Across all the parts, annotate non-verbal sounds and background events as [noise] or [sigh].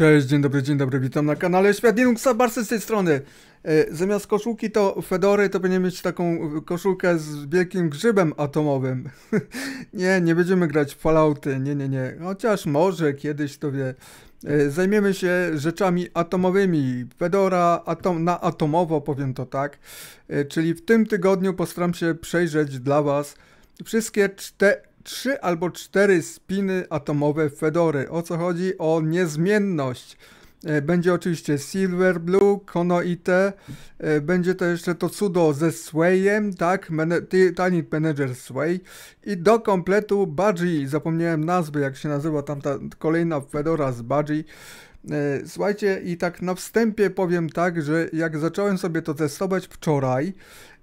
Cześć, dzień dobry, dzień dobry, witam na kanale Świat Linuxa, Barsy z tej strony. E, zamiast koszulki to Fedory, to będziemy mieć taką e, koszulkę z wielkim grzybem atomowym. [laughs] nie, nie będziemy grać w Fallouty, nie, nie, nie. Chociaż może kiedyś to wie. E, zajmiemy się rzeczami atomowymi. Fedora atom, na atomowo, powiem to tak. Czyli w tym tygodniu postaram się przejrzeć dla Was wszystkie cztery trzy albo cztery spiny atomowe Fedory. O co chodzi? O niezmienność. E, będzie oczywiście Silver Blue, Konoite, będzie to jeszcze to cudo ze Swayem, tak, Mene Tiny Manager Sway i do kompletu Budgie, zapomniałem nazwy jak się nazywa tam kolejna Fedora z Budgie. E, słuchajcie, i tak na wstępie powiem tak, że jak zacząłem sobie to testować wczoraj,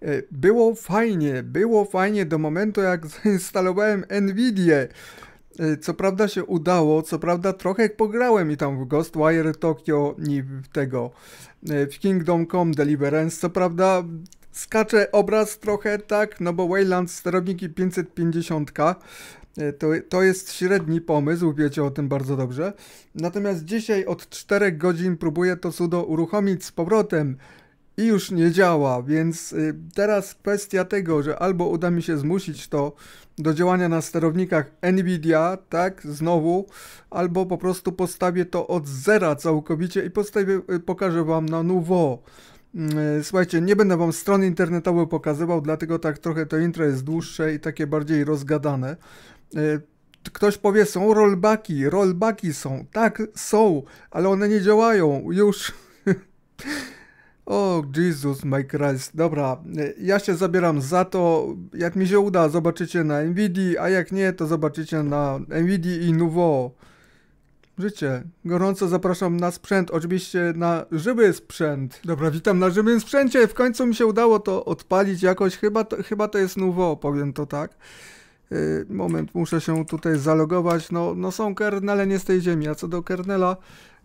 e, było fajnie, było fajnie do momentu jak [laughs] zainstalowałem Nvidia. E, co prawda się udało, co prawda trochę pograłem i tam w Ghostwire Tokyo i w tego, w Kingdom Come Deliverance, co prawda skacze obraz trochę, tak, no bo Wayland sterowniki 550 E, to, to jest średni pomysł, wiecie o tym bardzo dobrze. Natomiast dzisiaj od 4 godzin próbuję to sudo uruchomić z powrotem i już nie działa, więc y, teraz kwestia tego, że albo uda mi się zmusić to do działania na sterownikach Nvidia, tak, znowu, albo po prostu postawię to od zera całkowicie i postawię, y, pokażę Wam na nowo. Mm, y, słuchajcie, nie będę Wam stron internetowych pokazywał, dlatego tak trochę to intro jest dłuższe i takie bardziej rozgadane. Y, ktoś powie, są rollbacki, rollbacki są. Tak, są, ale one nie działają. Już. [laughs] O, Jesus, my Christ. Dobra, y, ja się zabieram za to. Jak mi się uda, zobaczycie na NVIDII, a jak nie, to zobaczycie na NVIDII i Nuvo. Życie. Gorąco zapraszam na sprzęt, oczywiście na żywy sprzęt. Dobra, witam na żywym sprzęcie. W końcu mi się udało to odpalić jakoś. Chyba to, chyba to jest Nuvo, powiem to tak. Y, moment, muszę się tutaj zalogować. No, no są kernele nie z tej ziemi, a co do kernela,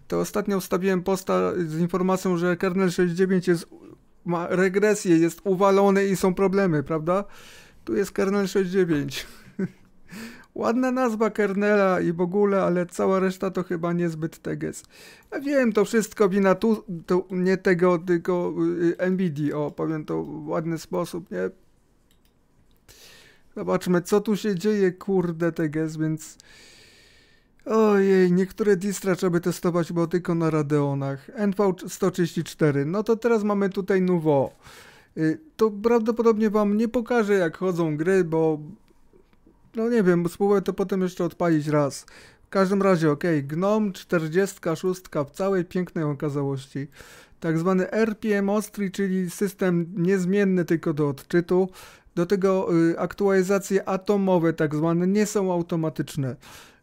to ostatnio wstawiłem posta z informacją, że kernel 6.9 jest, ma regresję, jest uwalony i są problemy, prawda? Tu jest kernel 6.9. [laughs] Ładna nazwa kernela i w ogóle, ale cała reszta to chyba niezbyt teges. Ja wiem, to wszystko wina tu, to nie tego, tylko y, NVIDII, o, powiem to w ładny sposób, nie? Zobaczmy, co tu się dzieje, kurde, TGS, więc... Ojej, niektóre distra trzeba testować, bo tylko na Radeonach. NV134, no to teraz mamy tutaj Nuvo. Y, to prawdopodobnie wam nie pokażę, jak chodzą gry, bo... No nie wiem, spróbuję to potem jeszcze odpalić raz. W każdym razie, ok, Gnom 46 w całej pięknej okazałości. Tak zwany RPM Ostry, czyli system niezmienny tylko do odczytu. Do tego y, aktualizacje atomowe, tak zwane, nie są automatyczne.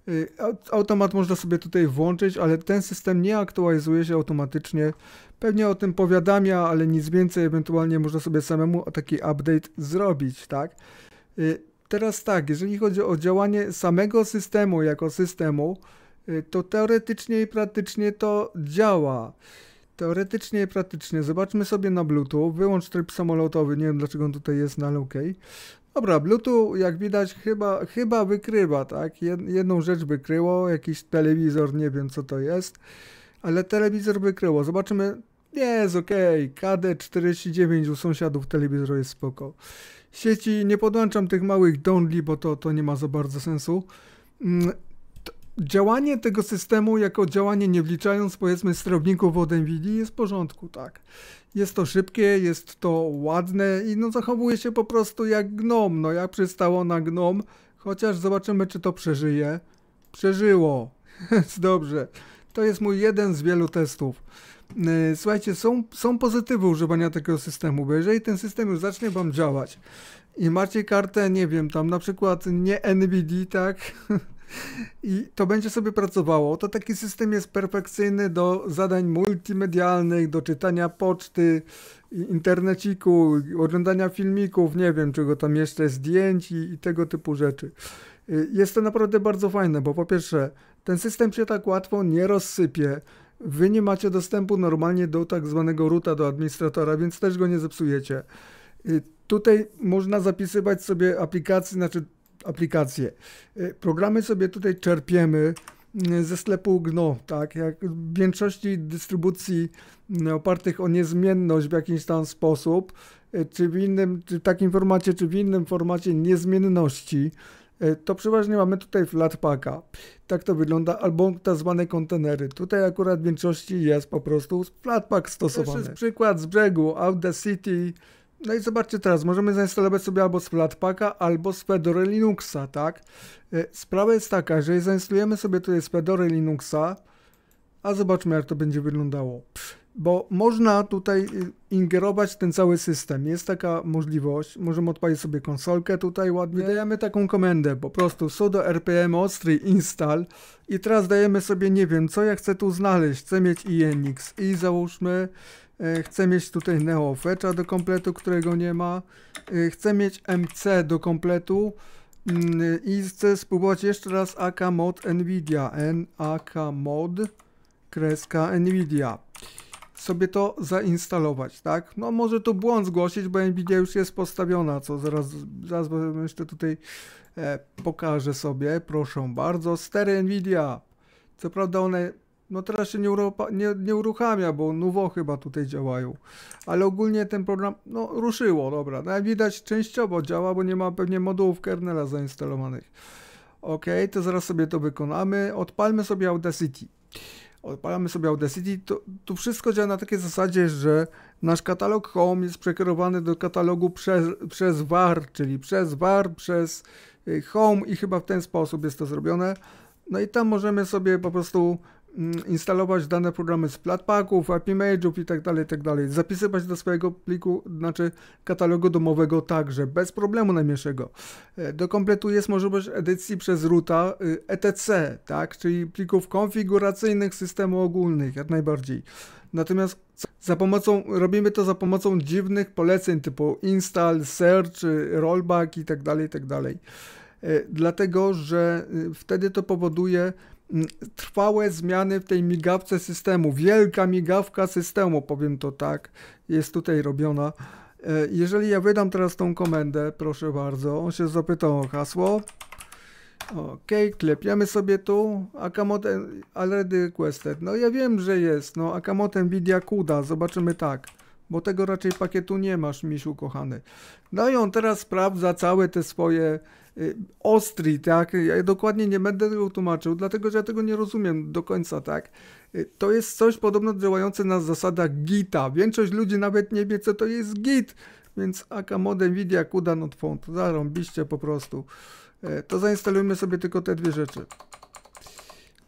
Y, automat można sobie tutaj włączyć, ale ten system nie aktualizuje się automatycznie. Pewnie o tym powiadamia, ale nic więcej, ewentualnie można sobie samemu taki update zrobić, tak? Y, teraz tak, jeżeli chodzi o działanie samego systemu jako systemu, to teoretycznie i praktycznie to działa. Teoretycznie i praktycznie. Zobaczmy sobie na Bluetooth. Wyłącz tryb samolotowy. Nie wiem dlaczego on tutaj jest, ale ok. Dobra, Bluetooth jak widać chyba, chyba wykrywa, tak? Jedną rzecz wykryło, jakiś telewizor, nie wiem co to jest. Ale telewizor wykryło. Zobaczymy. Jest ok. KD49 u sąsiadów telewizor jest spoko. Sieci nie podłączam tych małych dongli, bo to, to nie ma za bardzo sensu. Mm, działanie tego systemu jako działanie nie wliczając powiedzmy sterowników od NVIDII jest w porządku, tak. Jest to szybkie, jest to ładne i no zachowuje się po prostu jak gnom, no jak przystało na gnom, chociaż zobaczymy czy to przeżyje. Przeżyło, [laughs] dobrze. To jest mój jeden z wielu testów. Yy, słuchajcie, są, są pozytywy używania tego systemu, bo jeżeli ten system już zacznie Wam działać i macie kartę, nie wiem, tam na przykład nie NVIDII, tak, [laughs] i to będzie sobie pracowało. To taki system jest perfekcyjny do zadań multimedialnych, do czytania poczty, interneciku, oglądania filmików, nie wiem czego tam jeszcze, zdjęć i, i tego typu rzeczy. Y, jest to naprawdę bardzo fajne, bo po pierwsze, ten system się tak łatwo nie rozsypie. Wy nie macie dostępu normalnie do tak zwanego ruta, do administratora, więc też go nie zepsujecie. Y, tutaj można zapisywać sobie aplikacje, znaczy aplikacje. Y, programy sobie tutaj czerpiemy y, ze sklepu GNO, tak, jak w większości dystrybucji y, opartych o niezmienność w jakiś tam sposób, czy w innym, czy w takim formacie, czy w innym formacie niezmienności, to przeważnie mamy tutaj flatpaka. Tak to wygląda, albo tak zwane kontenery. Tutaj akurat w większości jest po prostu flatpak stosowany. To jest przykład z brzegu Audacity, no i zobaczcie teraz, możemy zainstalować sobie albo z Flatpaka, albo z Fedora Linuxa, tak? E, sprawa jest taka, że zainstalujemy sobie tutaj z Fedora Linuxa, a zobaczmy jak to będzie wyglądało. Bo można tutaj y, ingerować w ten cały system, jest taka możliwość, możemy odpalić sobie konsolkę tutaj ładnie. Dajemy taką komendę, po prostu sudo rpm ostry install i teraz dajemy sobie, nie wiem, co ja chcę tu znaleźć, chcę mieć INX i załóżmy E, chcę mieć tutaj Neo Fetcha do kompletu, którego nie ma. E, chcę mieć MC do kompletu. Mm, I chcę spróbować jeszcze raz AK mod NVIDIA. NAK mod kreska NVIDIA. Sobie to zainstalować, tak? No może tu błąd zgłosić, bo NVIDIA już jest postawiona, co zaraz, zaraz jeszcze tutaj e, pokażę sobie. Proszę bardzo, stery NVIDIA. Co prawda one no teraz się nie, uropa, nie, nie uruchamia, bo nowo chyba tutaj działają. Ale ogólnie ten program, no ruszyło, dobra. No, widać częściowo działa, bo nie ma pewnie modułów kernela zainstalowanych. Ok, to zaraz sobie to wykonamy. Odpalmy sobie Audacity. Odpalamy sobie Audacity. To, tu wszystko działa na takiej zasadzie, że nasz katalog Home jest przekierowany do katalogu przez, przez VAR, czyli przez VAR, przez y, Home i chyba w ten sposób jest to zrobione. No i tam możemy sobie po prostu Mm, instalować dane programy z platpaków, AppImage'ów i tak dalej, tak dalej. Zapisywać do swojego pliku, znaczy katalogu domowego także, bez problemu najmniejszego. E, do kompletu jest możliwość edycji przez ruta y, etc, tak, czyli plików konfiguracyjnych systemu ogólnych, jak najbardziej. Natomiast za pomocą, robimy to za pomocą dziwnych poleceń typu install, search, y, rollback i tak dalej, tak dalej. E, dlatego że y, wtedy to powoduje mm, trwałe zmiany w tej migawce systemu. Wielka migawka systemu, powiem to tak, jest tutaj robiona. E, jeżeli ja wydam teraz tą komendę, proszę bardzo, on się zapytał o hasło. Ok, klepiamy sobie tu Akamoten already requested. No ja wiem, że jest, no Akamoten Nvidia CUDA, zobaczymy tak bo tego raczej pakietu nie masz, misiu kochany. No i on teraz sprawdza całe te swoje y, ostry, tak? Ja dokładnie nie będę tego tłumaczył, dlatego że ja tego nie rozumiem do końca, tak? Y, to jest coś podobno działające na zasadach Gita. Większość ludzi nawet nie wie, co to jest Git, więc aka modem Nvidia Kudan no od font. Zarąbiście po prostu. Y, to zainstalujmy sobie tylko te dwie rzeczy.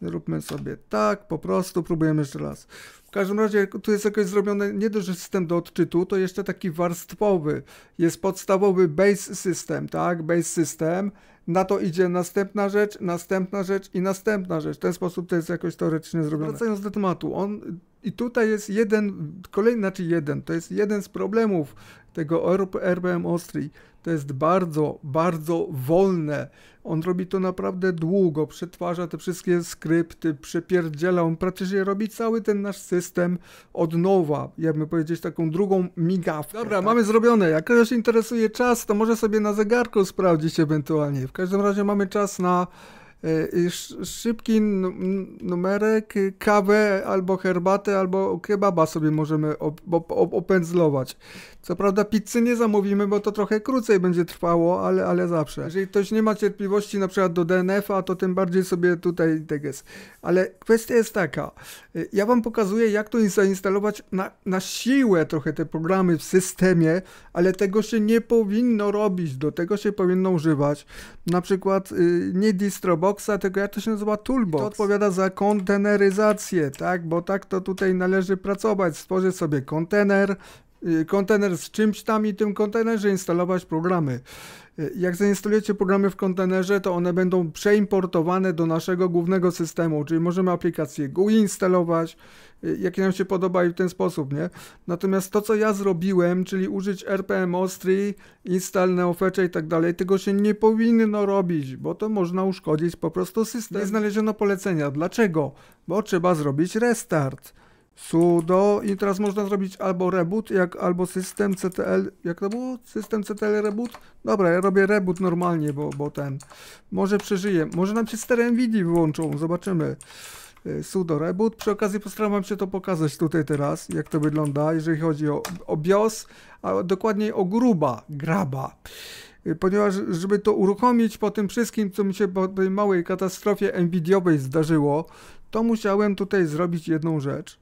Róbmy sobie tak, po prostu, próbujemy jeszcze raz. W każdym razie tu jest jakoś zrobione nie dość, że system do odczytu, to jeszcze taki warstwowy. Jest podstawowy base system, tak? Base system. Na to idzie następna rzecz, następna rzecz i następna rzecz. W ten sposób to jest jakoś teoretycznie zrobione. Wracając do tematu, on i tutaj jest jeden, kolejny, znaczy jeden, to jest jeden z problemów tego RBM Austria. To jest bardzo, bardzo wolne. On robi to naprawdę długo, przetwarza te wszystkie skrypty, przepierdziela. On praktycznie robi cały ten nasz system od nowa. Jakby powiedzieć taką drugą migawkę. Dobra, tak? mamy zrobione. Jak ktoś interesuje czas, to może sobie na zegarku sprawdzić ewentualnie. W każdym razie mamy czas na Y, y, szybki numerek, y, kawę albo herbatę, albo kebaba sobie możemy opędzlować. Co prawda pizzy nie zamówimy, bo to trochę krócej będzie trwało, ale, ale zawsze. Jeżeli ktoś nie ma cierpliwości na przykład do DNF-a, to tym bardziej sobie tutaj teges. Ale kwestia jest taka, ja wam pokazuję jak to zainstalować na, na siłę trochę te programy w systemie, ale tego się nie powinno robić, do tego się powinno używać. Na przykład nie distrobować Dropboxa, tylko jak to się nazywa Toolbox. To odpowiada za konteneryzację, tak? Bo tak to tutaj należy pracować. Stworzyć sobie kontener, Y, kontener z czymś tam i tym kontenerze instalować programy. Y, jak zainstalujecie programy w kontenerze, to one będą przeimportowane do naszego głównego systemu, czyli możemy aplikację GUI instalować, y, jakie nam się podoba i w ten sposób, nie? Natomiast to, co ja zrobiłem, czyli użyć RPM Ostry, install neofetcha i tak dalej, tego się nie powinno robić, bo to można uszkodzić po prostu system. Nie znaleziono polecenia. Dlaczego? Bo trzeba zrobić restart sudo i teraz można zrobić albo reboot, jak, albo system CTL, jak to było? System CTL reboot? Dobra, ja robię reboot normalnie, bo, bo ten, może przeżyję, może nam się stare NVIDII wyłączą, zobaczymy. Y, sudo reboot, przy okazji postaram wam się to pokazać tutaj teraz, jak to wygląda, jeżeli chodzi o, o BIOS, a dokładniej o gruba, graba y, ponieważ żeby to uruchomić po tym wszystkim, co mi się po tej małej katastrofie NVIDIOwej zdarzyło, to musiałem tutaj zrobić jedną rzecz.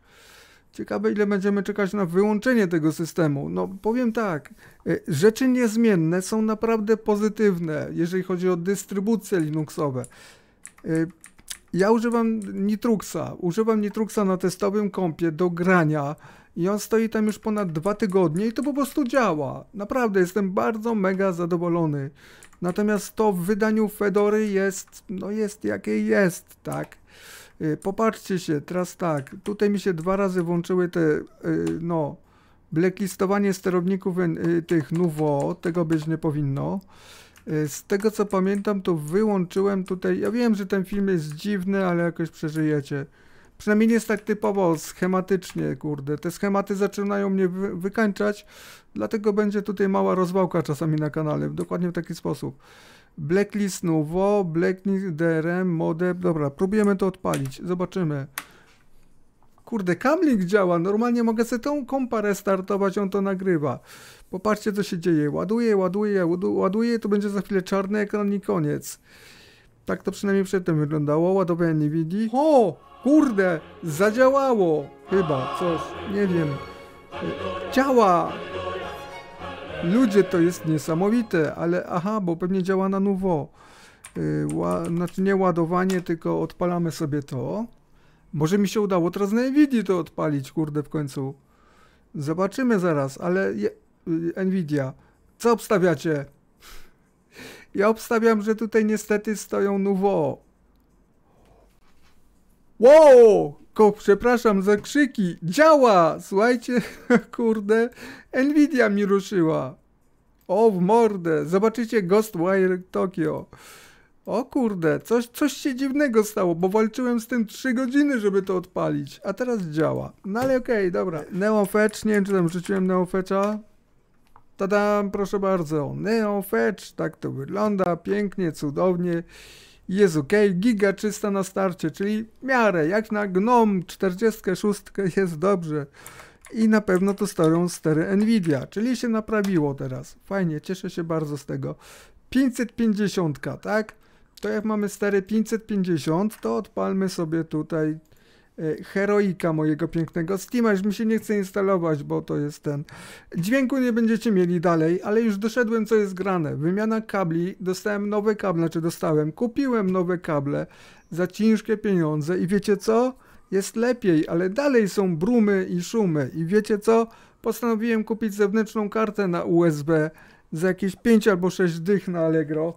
Ciekawe, ile będziemy czekać na wyłączenie tego systemu. No, powiem tak, y, rzeczy niezmienne są naprawdę pozytywne, jeżeli chodzi o dystrybucje Linuxowe. Y, ja używam Nitruxa, używam Nitruxa na testowym kompie do grania i on stoi tam już ponad dwa tygodnie i to po prostu działa. Naprawdę, jestem bardzo mega zadowolony. Natomiast to w wydaniu Fedory jest, no jest jakie jest, tak? Y, popatrzcie się, teraz tak, tutaj mi się dwa razy włączyły te, y, no, blacklistowanie sterowników y, tych Nuvo, tego być nie powinno. Z tego co pamiętam, to wyłączyłem tutaj, ja wiem, że ten film jest dziwny, ale jakoś przeżyjecie. Przynajmniej jest tak typowo, schematycznie, kurde. Te schematy zaczynają mnie wy wykańczać, dlatego będzie tutaj mała rozwałka czasami na kanale, dokładnie w taki sposób. Blacklist nowo, Blacklist DRM, Mode, dobra, próbujemy to odpalić, zobaczymy. Kurde, Kamlik działa, normalnie mogę sobie tą kompa restartować, on to nagrywa. Popatrzcie co się dzieje, ładuje, ładuje, ładuje, to będzie za chwilę czarny ekran i koniec. Tak to przynajmniej przedtem wyglądało, ładowanie nie widzi. O! Kurde! Zadziałało! Chyba, coś, nie wiem. Działa! Ludzie to jest niesamowite, ale aha, bo pewnie działa na nowo. Y, znaczy nie ładowanie, tylko odpalamy sobie to. Może mi się udało teraz na Nvidia to odpalić, kurde, w końcu. Zobaczymy zaraz, ale je, y, Nvidia, co obstawiacie? [laughs] Ja obstawiam, że tutaj niestety stoją nowo. Wow! Ko, przepraszam za krzyki. Działa! Słuchajcie, [laughs] kurde, Nvidia mi ruszyła. O, w mordę. Zobaczycie Ghostwire Tokyo. O kurde, coś, coś się dziwnego stało, bo walczyłem z tym 3 godziny, żeby to odpalić, a teraz działa. No ale okej, okay, dobra. Neofetch, nie wiem czy tam rzuciłem Neofetcha. Tadam, proszę bardzo, Neofetch, tak to wygląda, pięknie, cudownie jest ok, giga czysta na starcie, czyli w miarę, jak na GNOME 46 jest dobrze. I na pewno to starą stery Nvidia, czyli się naprawiło teraz. Fajnie, cieszę się bardzo z tego. 550, tak? To jak mamy stery 550, to odpalmy sobie tutaj E, heroika mojego pięknego Steama. Już mi się nie chce instalować, bo to jest ten. Dźwięku nie będziecie mieli dalej, ale już doszedłem, co jest grane. Wymiana kabli, dostałem nowe kable, czy znaczy dostałem, kupiłem nowe kable za ciężkie pieniądze i wiecie co? Jest lepiej, ale dalej są brumy i szumy. I wiecie co? Postanowiłem kupić zewnętrzną kartę na USB za jakieś 5 albo 6 dych na Allegro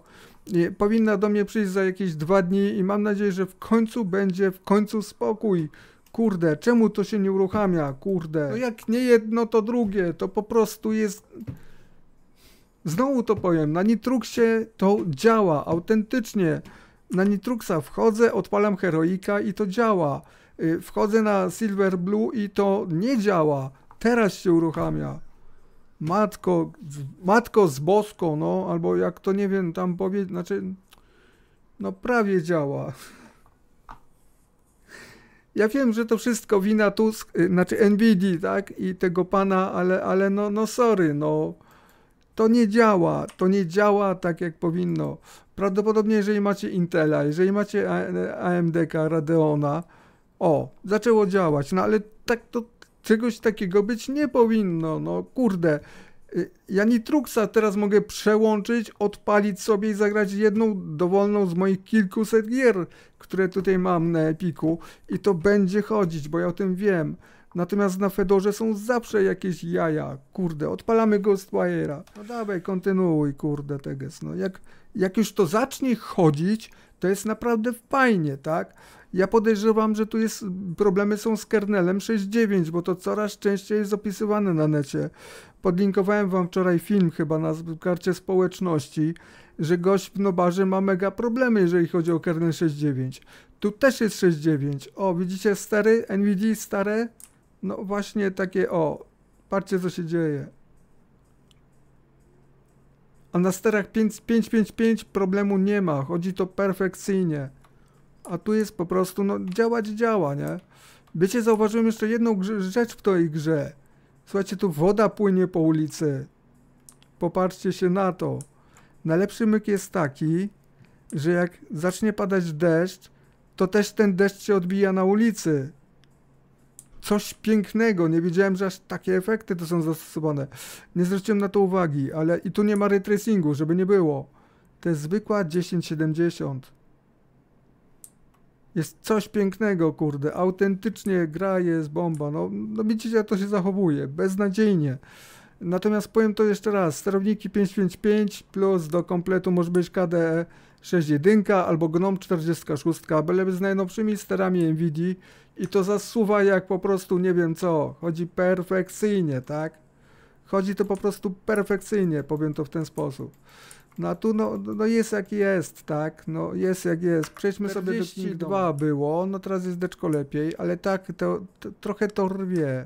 powinna do mnie przyjść za jakieś dwa dni i mam nadzieję, że w końcu będzie w końcu spokój. Kurde, czemu to się nie uruchamia? Kurde. No jak nie jedno, to drugie. To po prostu jest... Znowu to powiem, na Nitruxie to działa, autentycznie. Na Nitruxa wchodzę, odpalam heroika i to działa. Y, wchodzę na Silver Blue i to nie działa. Teraz się uruchamia matko, matko z boską, no, albo jak to, nie wiem, tam powie, znaczy, no prawie działa. Ja wiem, że to wszystko wina Tusk, y, znaczy NVD, tak, i tego pana, ale, ale no, no sorry, no, to nie działa, to nie działa tak jak powinno. Prawdopodobnie, jeżeli macie Intela, jeżeli macie AMDka Radeona, o, zaczęło działać, no ale tak to czegoś takiego być nie powinno, no kurde. Y, ja Nitruxa teraz mogę przełączyć, odpalić sobie i zagrać jedną dowolną z moich kilkuset gier, które tutaj mam na Epiku i to będzie chodzić, bo ja o tym wiem. Natomiast na Fedorze są zawsze jakieś jaja, kurde, odpalamy Ghostwire'a. No dawaj, kontynuuj, kurde, teges, no jak, jak już to zacznie chodzić, to jest naprawdę fajnie, tak? Ja podejrzewam, że tu jest, problemy są z kernelem 6.9, bo to coraz częściej jest opisywane na necie. Podlinkowałem wam wczoraj film chyba na karcie społeczności, że gość w Nobarze ma mega problemy, jeżeli chodzi o kernel 6.9. Tu też jest 6.9. O, widzicie stary, NVD stare? No właśnie takie, o, patrzcie co się dzieje. A na sterach 5.5.5 problemu nie ma, chodzi to perfekcyjnie. A tu jest po prostu, no działać działa, nie? Bycie zauważyłem jeszcze jedną rzecz w tej grze. Słuchajcie, tu woda płynie po ulicy. Popatrzcie się na to. Najlepszy myk jest taki, że jak zacznie padać deszcz, to też ten deszcz się odbija na ulicy. Coś pięknego. Nie wiedziałem, że aż takie efekty to są zastosowane. Nie zwróciłem na to uwagi, ale i tu nie ma retracingu, żeby nie było. To jest zwykła 1070 jest coś pięknego, kurde, autentycznie gra jest bomba, no, no widzicie jak to się zachowuje, beznadziejnie. Natomiast powiem to jeszcze raz, sterowniki 555 plus do kompletu może być KDE 61 albo GNOME 46, byleby z najnowszymi sterami NVIDII i to zasuwa jak po prostu nie wiem co, chodzi perfekcyjnie, tak? Chodzi to po prostu perfekcyjnie, powiem to w ten sposób. No a tu no, no jest jak jest, tak? No jest jak jest. Przejdźmy sobie do King 2 było, no teraz jest deczko lepiej, ale tak, to, to trochę to rwie.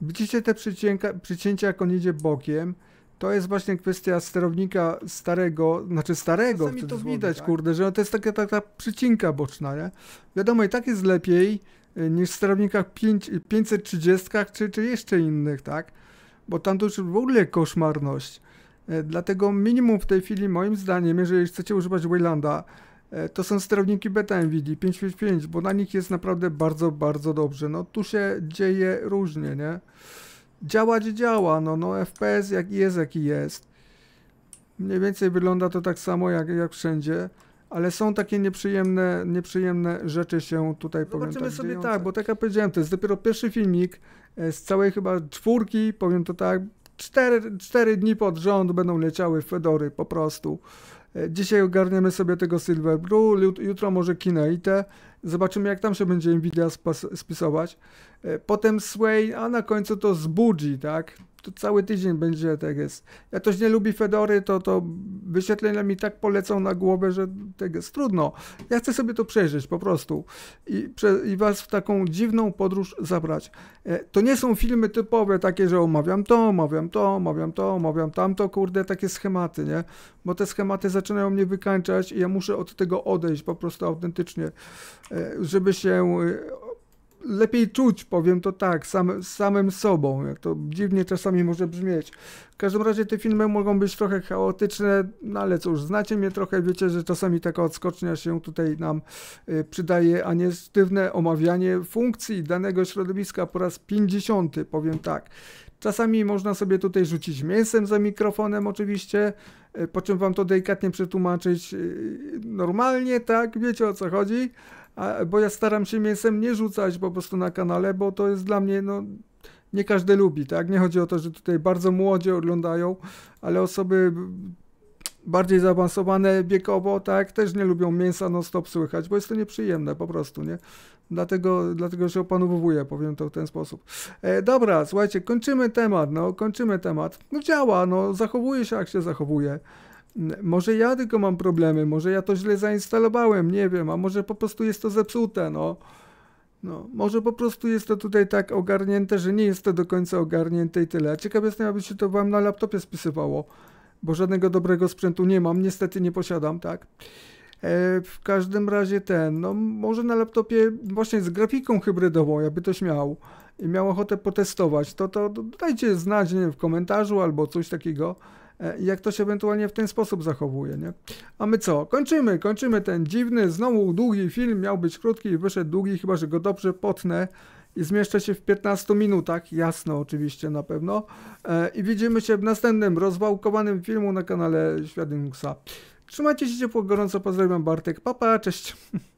Widzicie te przycięcia, przycięcia, jak on idzie bokiem? To jest właśnie kwestia sterownika starego, znaczy starego, Czasami to widać, tak? kurde, że to jest taka, taka przycinka boczna, nie? Wiadomo, i tak jest lepiej y, niż w sterownikach 5, 530 czy, czy jeszcze innych, tak? Bo tam to już w ogóle koszmarność. E, dlatego minimum w tej chwili, moim zdaniem, jeżeli chcecie używać Waylanda, e, to są sterowniki beta NVIDIA 555, bo na nich jest naprawdę bardzo, bardzo dobrze. No tu się dzieje różnie, nie? Działać działa, no, no FPS jak jest, jaki jest. Mniej więcej wygląda to tak samo jak, jak wszędzie, ale są takie nieprzyjemne, nieprzyjemne rzeczy się tutaj Zobaczymy pamiętam, sobie dziejące. tak, bo tak jak powiedziałem, to jest dopiero pierwszy filmik e, z całej chyba czwórki, powiem to tak, Cztery, cztery dni pod rząd będą leciały fedory po prostu. E, dzisiaj ogarniemy sobie tego Silver Blue, jutro może kineite Zobaczymy, jak tam się będzie Nvidia spisować. E, potem Sway, a na końcu to zbudzi, tak? to cały tydzień będzie tak jest. ja ktoś nie lubi Fedory, to, to wyświetlenia mi tak polecą na głowę, że tak jest trudno. Ja chcę sobie to przejrzeć po prostu i, prze, i was w taką dziwną podróż zabrać. E, to nie są filmy typowe takie, że omawiam to, omawiam to, omawiam to, omawiam tamto, kurde, takie schematy, nie? Bo te schematy zaczynają mnie wykańczać i ja muszę od tego odejść po prostu autentycznie, e, żeby się lepiej czuć, powiem to tak, sam, samym sobą. Jak to dziwnie czasami może brzmieć. W każdym razie te filmy mogą być trochę chaotyczne, no ale cóż, znacie mnie trochę, wiecie, że czasami taka odskocznia się tutaj nam y, przydaje, a nie sztywne omawianie funkcji danego środowiska po raz 50, powiem tak. Czasami można sobie tutaj rzucić mięsem za mikrofonem oczywiście, y, po czym wam to delikatnie przetłumaczyć y, normalnie, tak, wiecie o co chodzi a, bo ja staram się mięsem nie rzucać po prostu na kanale, bo to jest dla mnie, no, nie każdy lubi, tak? Nie chodzi o to, że tutaj bardzo młodzi oglądają, ale osoby bardziej zaawansowane wiekowo, tak, też nie lubią mięsa no stop słychać, bo jest to nieprzyjemne po prostu, nie? Dlatego, dlatego się opanowuję, powiem to w ten sposób. E, dobra, słuchajcie, kończymy temat, no, kończymy temat. No działa, no, zachowuje się jak się zachowuje. Może ja tylko mam problemy, może ja to źle zainstalowałem, nie wiem, a może po prostu jest to zepsute, no. No, może po prostu jest to tutaj tak ogarnięte, że nie jest to do końca ogarnięte i tyle. Ciekaw jestem, aby się to wam na laptopie spisywało, bo żadnego dobrego sprzętu nie mam, niestety nie posiadam, tak? E, w każdym razie ten, no może na laptopie właśnie z grafiką hybrydową, jakby to śmiał, i miał ochotę potestować, to, to, dajcie znać, nie w komentarzu albo coś takiego. E, jak to się ewentualnie w ten sposób zachowuje, nie? A my co? Kończymy, kończymy ten dziwny, znowu długi film, miał być krótki i wyszedł długi, chyba że go dobrze potnę i zmieszczę się w 15 minutach, jasno oczywiście na pewno. E, I widzimy się w następnym rozwałkowanym filmu na kanale Świat Linuxa. Trzymajcie się ciepło, gorąco pozdrawiam Bartek, papa, cześć! [laughs]